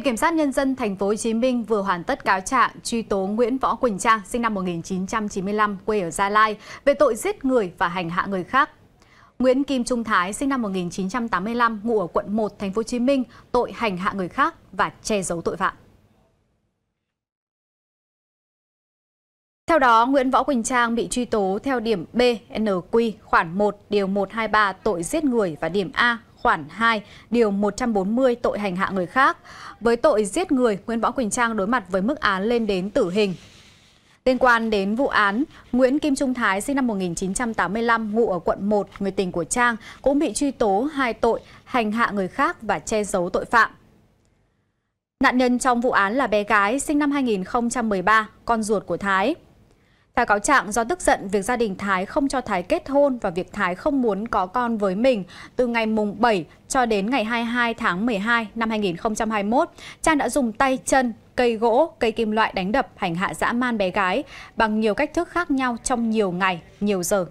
Viện Kiểm sát Nhân dân Thành phố Hồ Chí Minh vừa hoàn tất cáo trạng truy tố Nguyễn Võ Quỳnh Trang sinh năm 1995 quê ở Gia Lai về tội giết người và hành hạ người khác. Nguyễn Kim Trung Thái sinh năm 1985 ngụ ở quận 1 Thành phố Hồ Chí Minh tội hành hạ người khác và che giấu tội phạm. Theo đó, Nguyễn Võ Quỳnh Trang bị truy tố theo điểm B, NQ, khoản 1, điều 123 tội giết người và điểm A, khoản 2, điều 140 tội hành hạ người khác. Với tội giết người, Nguyễn Võ Quỳnh Trang đối mặt với mức án lên đến tử hình. Liên quan đến vụ án, Nguyễn Kim Trung Thái sinh năm 1985, ngụ ở quận 1, người tình của Trang, cũng bị truy tố hai tội hành hạ người khác và che giấu tội phạm. Nạn nhân trong vụ án là bé gái sinh năm 2013, con ruột của Thái. Theo cáo trạng, do tức giận việc gia đình Thái không cho Thái kết hôn và việc Thái không muốn có con với mình từ ngày mùng 7 cho đến ngày 22 tháng 12 năm 2021, Trang đã dùng tay chân, cây gỗ, cây kim loại đánh đập hành hạ dã man bé gái bằng nhiều cách thức khác nhau trong nhiều ngày, nhiều giờ.